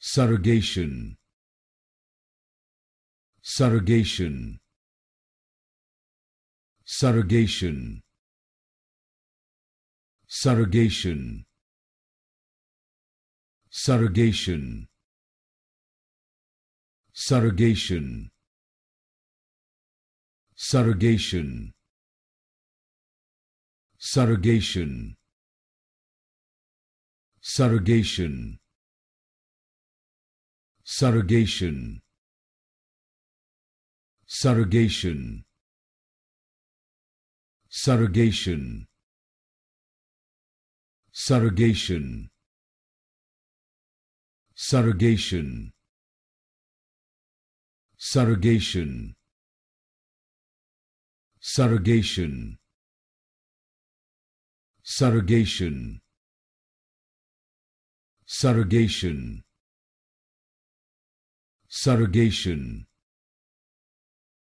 surrogation surrogation surrogation surrogation surrogation surrogation surrogation surrogation surrogation surrogation surrogation surrogation surrogation surrogation surrogation surrogation surrogation surrogation surrogation